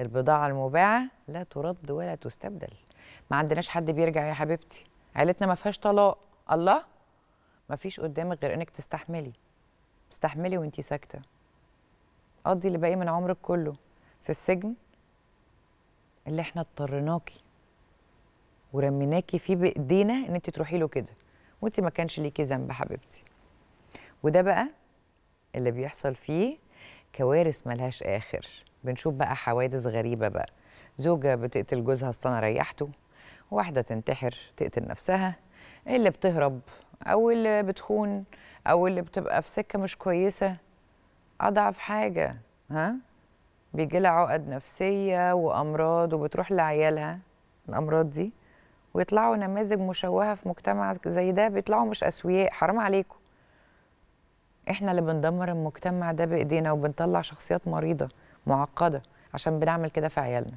البضاعة المباعة لا ترد ولا تستبدل ما عندناش حد بيرجع يا حبيبتي عيلتنا ما فيهاش طلاق الله ما فيش قدامك غير انك تستحملي استحملي وانتي ساكتة قضي اللي باقي من عمرك كله في السجن اللي احنا اضطريناكي ورميناكي فيه بايدينا ان انت تروحي له كده وانت ما كانش ليكي ذنب حبيبتي وده بقى اللي بيحصل فيه كوارث ملهاش اخر بنشوف بقى حوادث غريبة بقى زوجة بتقتل جوزها أصل أنا ريحته واحدة تنتحر تقتل نفسها اللي بتهرب أو اللي بتخون أو اللي بتبقى في سكة مش كويسة أضعف حاجة ها بيجي لها عقد نفسية وأمراض وبتروح لعيالها الأمراض دي ويطلعوا نماذج مشوهة في مجتمع زي ده بيطلعوا مش أسوياء حرام عليكم احنا اللي بندمر المجتمع ده بايدينا وبنطلع شخصيات مريضه معقده عشان بنعمل كده في عيالنا